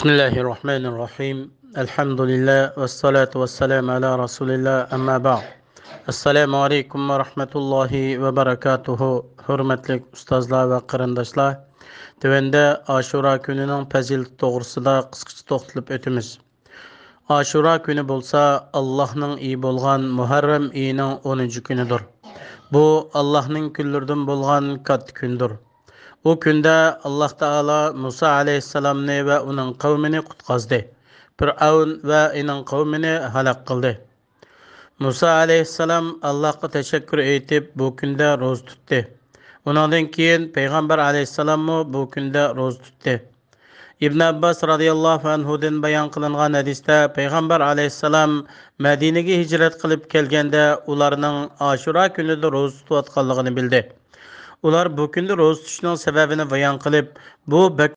بسم الله الرحمن الرحيم الحمد لله ala والسلام amma bad assalomu alaykum va rahmatullohi va barakatuhu hurmatli ustozlar va qarindoshlar tuanda ashura kunining fazilati to'g'risida qisqacha to'xtalib o'tamiz ashura kuni bo'lsa allohning iyi bo'lgan muharram iyining o'ninchi kunidir bu allohning kunlaridan bo'lgan katta kundir u kunda alloh taolo muso alayhissalomni va uning qavmini qutqazdi fir'avn va uning qavmini halok qildi muso alayhissalom allohga tashakkur aytib bu kunda ro'za tutdi undan keyin payg'ambar alayhissalommi bu kunda ro'za tutdi ibn abbos roziyallohu anhudan bayon qilingan hadisda payg'ambar alayhissalom madinaga hijrat qilib kelganda ularning ashura kunida ro'za tutayotganligini bildi ular bu kunda ro'za tutishning sababini bayon qilib bu